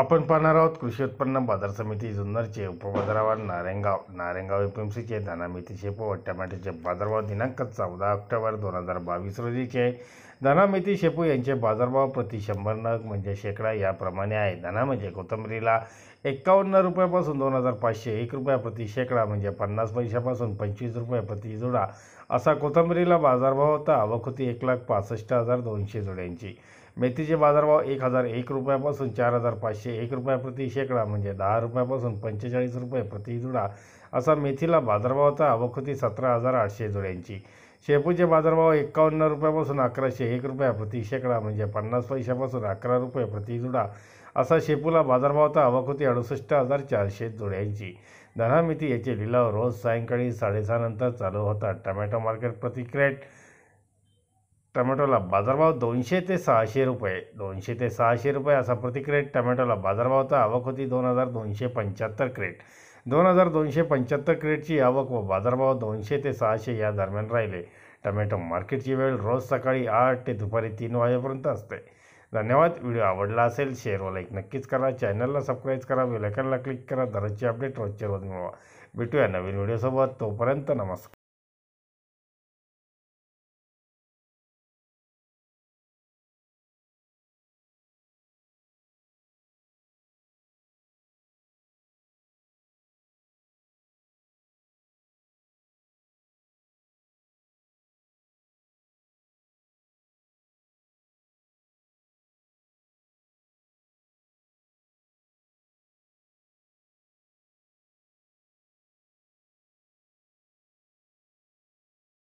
आपण पाहणार आहोत कृषी उत्पन्न बाजार समिती जुन्नरचे उपबाजारावर नारेंगाव नारेगाव एफ एम सीचे धानामेथी शेपू व टमाट्याचे बाजारभाव दिनांक चौदा ऑक्टोबर दोन हजार बावीस रोजीचे धनामेथी शेपू यांचे बाजारभाव प्रति शंभर नग म्हणजे शेकडा याप्रमाणे आहे धना म्हणजे कोथंबरीला एकावन्न रुपयापासून दोन हजार पाचशे एक रुपया प्रति शेकडा म्हणजे पन्नास पैशापासून पंचवीस रुपये प्रति जोडा असा कोथंबरीला बाजारभाव होता आवक एक लाख पासष्ट हजार दोनशे जोड्यांची मेथीचे बाजारभाव एक हजार एक रुपयापासून चार हजार पाचशे एक रुपया प्रति शेकडा म्हणजे दहा रुपयापासून पंचेचाळीस रुपये प्रति जुडा असा मेथीला बाजारभाव होता होती सतरा हजार आठशे जुड्यांची शेपूचे बाजारभाव एकावन्न रुपयापासून अकराशे एक रुपया प्रति शेकडा म्हणजे पन्नास पैशापासून अकरा रुपये प्रति जुडा असा शेपूला बाजारभाव होता होती अडुसष्ट हजार चारशे जुड्यांची धनामिती याचे लिलाव रोज सायंकाळी साडेसहानंतर नंतर चालू होतात टमॅटो मार्केट प्रति क्रेट टमॅटोला बाजारभाव दोनशे ते सहाशे रुपये दोनशे ते सहाशे रुपये असा प्रति क्रेट बाजारभाव तर आवक होती दोन हजार दोनशे पंच्याहत्तर क्रेट दोन हजार दोनशे पंच्याहत्तर क्रेटची आवक व बाजारभाव दोनशे ते सहाशे या दरम्यान राहिले टमॅटो मार्केटची वेळ रोज सकाळी आठ ते दुपारी तीन वाजेपर्यंत असते धन्यवाद व्हिडिओ आवडला असेल शेअर व लाईक नक्कीच करा चॅनलला सबस्क्राईब करा बेलायकनला क्लिक करा दररोजची अपडेट रोजच्या रोज मिळवा भेटूया नवीन व्हिडिओसोबत तोपर्यंत नमस्कार